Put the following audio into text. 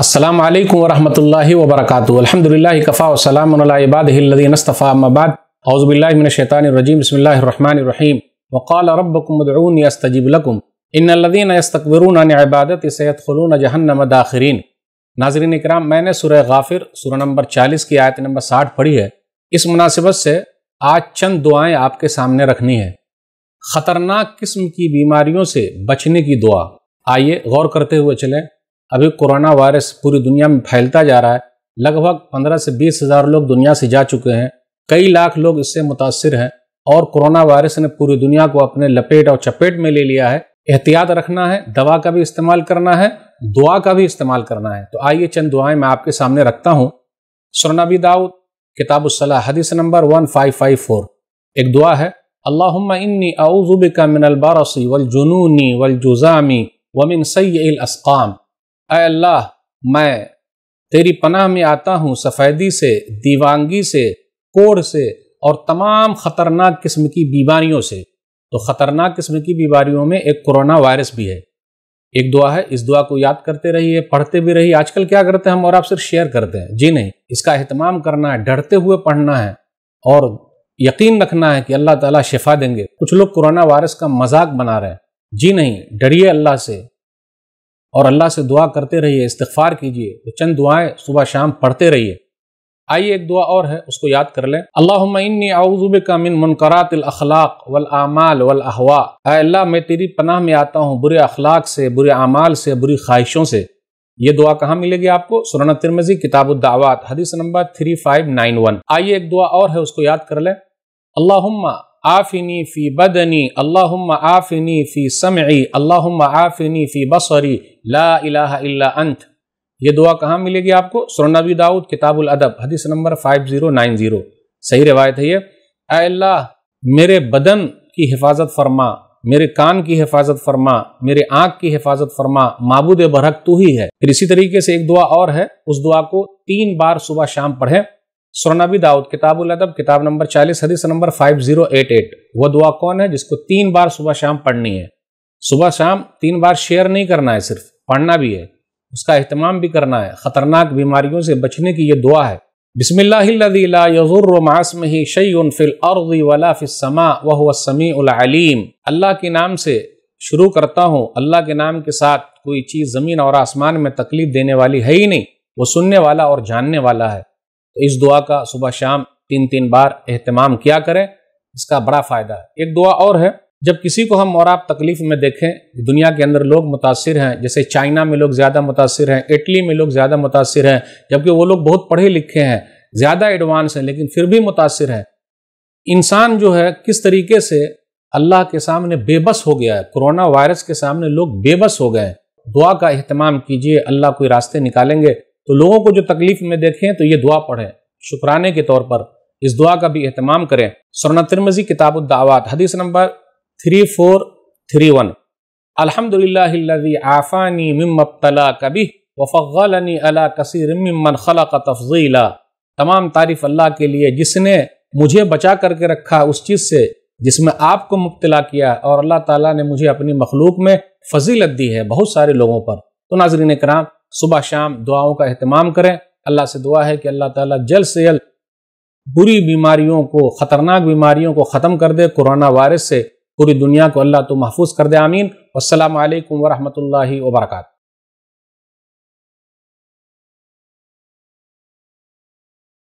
السلام علیکم ورحمۃ اللہ وبرکاتہ الحمد للہ کفا وسلم اللہ اباد اعوذ باللہ من الشیطان الرجیم بسم اللہ الرحمن الرحیم وقال ربکم ادعون استجیب لکم ان الذین یستکبرون عن عبادت سیدخلون جہنم داخرین ناظرین اکرام میں نے سورہ غافر سورہ نمبر چالیس کی آیت نمبر ساٹھ پڑھی ہے اس مناسبت سے آج چند دعائیں آپ کے سامنے رکھنی ہیں خطرناک قسم کی بیماریوں سے بچنے کی دعا آئیے غور کرتے ہوئے چلیں ابھی کرونا وائرس پوری دنیا میں پھیلتا جا رہا ہے لگ بھگ پندرہ سے بیس ہزار لوگ دنیا سے جا چکے ہیں کئی لاکھ لوگ اس سے متاثر ہیں اور کرونا وائرس نے پوری دنیا کو اپنے لپیٹ اور چپیٹ میں لے لیا ہے احتیاط رکھنا ہے دوا کا بھی استعمال کرنا ہے دعا کا بھی استعمال کرنا ہے تو آئیے چند دعائیں میں آپ کے سامنے رکھتا ہوں سر نبی داود کتاب الصلاح حدیث نمبر 1554 ایک دعا ہے اللہم انی اعوذ بکا من البارسی والجنونی والجزامی ومن سیئی الاسقام اے اللہ میں تیری پناہ میں آتا ہوں سفیدی سے دیوانگی سے کوڑ سے اور تمام خطرناک قسم کی بیماریوں سے تو خطرناک قسم کی بیماریوں میں ایک کرونا وائرس بھی ہے ایک دعا ہے اس دعا کو یاد کرتے رہیے پڑھتے بھی رہیے آج کل کیا کرتے ہیں ہم اور آپ صرف شیئر کرتے ہیں جی نہیں اس کا اہتمام کرنا ہے ڈرتے ہوئے پڑھنا ہے اور یقین رکھنا ہے کہ اللہ تعالیٰ شفا دیں گے کچھ لوگ کرونا وائرس کا مذاق بنا رہے ہیں جی نہیں ڈریے اللہ سے اور اللہ سے دعا کرتے رہیے استغفار کیجیے تو چند دعائیں صبح شام پڑھتے رہیے آئیے ایک دعا اور ہے اس کو یاد کر لیں اللہم انی اعوذ بکا من منقرات الاخلاق والآمال والاہواء اے اللہ میں تیری پناہ میں آتا ہوں برے اخلاق سے برے اعمال سے بری خواہشوں سے یہ دعا کہاں ملے گی آپ کو سرنتر ترمزی کتاب الدعوات حدیث نمبر 3591 آئیے ایک دعا اور ہے اس کو یاد کر لیں اللہم آفنی فی بدنی اللہم آفنی فی سمعی اللہم آفنی فی بصری لا الہ الا انت یہ دعا کہاں ملے گی آپ کو سرن نبی دعوت کتاب العدب حدیث نمبر 5090 صحیح روایت ہے یہ اے اللہ میرے بدن کی حفاظت فرما میرے کان کی حفاظت فرما میرے آنکھ کی حفاظت فرما معبود برحق تو ہی ہے پھر اسی طریقے سے ایک دعا اور ہے اس دعا کو تین بار صبح شام پڑھیں سر نبی دعوت کتاب الادب کتاب نمبر چالیس حدیث نمبر فائیو زیرو ایٹ ایٹ وہ دعا کون ہے جس کو تین بار صبح شام پڑھنی ہے صبح شام تین بار شیئر نہیں کرنا ہے صرف پڑھنا بھی ہے اس کا اہتمام بھی کرنا ہے خطرناک بیماریوں سے بچنے کی یہ دعا ہے بسم اللہ لا الارض ولا شعی السماء وهو السمیع العلیم اللہ کے نام سے شروع کرتا ہوں اللہ کے نام کے ساتھ کوئی چیز زمین اور آسمان میں تکلیف دینے والی ہے ہی نہیں وہ سننے والا اور جاننے والا ہے تو اس دعا کا صبح شام تین تین بار اہتمام کیا کریں اس کا بڑا فائدہ ہے ایک دعا اور ہے جب کسی کو ہم اور آپ تکلیف میں دیکھیں دنیا کے اندر لوگ متاثر ہیں جیسے چائنا میں لوگ زیادہ متاثر ہیں اٹلی میں لوگ زیادہ متاثر ہیں جبکہ وہ لوگ بہت پڑھے لکھے ہیں زیادہ ایڈوانس ہیں لیکن پھر بھی متاثر ہیں انسان جو ہے کس طریقے سے اللہ کے سامنے بے بس ہو گیا ہے کرونا وائرس کے سامنے لوگ بے بس ہو گئے ہیں دعا کا اہتمام کیجئے اللہ کوئی راستے نکالیں گے تو لوگوں کو جو تکلیف میں دیکھیں تو یہ دعا پڑھیں شکرانے کے طور پر اس دعا کا بھی اہتمام کریں ترمزی کتاب الدعوات حدیث نمبر 3431 ابتلا وفغلنی خلق تفضیلا تمام تعریف اللہ کے لیے جس نے مجھے بچا کر کے رکھا اس چیز سے جس میں آپ کو مبتلا کیا اور اللہ تعالیٰ نے مجھے اپنی مخلوق میں فضیلت دی ہے بہت سارے لوگوں پر تو ناظرین کرام صبح شام دعاؤں کا اہتمام کریں اللہ سے دعا ہے کہ اللہ تعالیٰ جلد سے جلد بری بیماریوں کو خطرناک بیماریوں کو ختم کر دے کرونا وائرس سے پوری دنیا کو اللہ تو محفوظ کر دے آمین والسلام علیکم ورحمۃ اللہ وبرکاتہ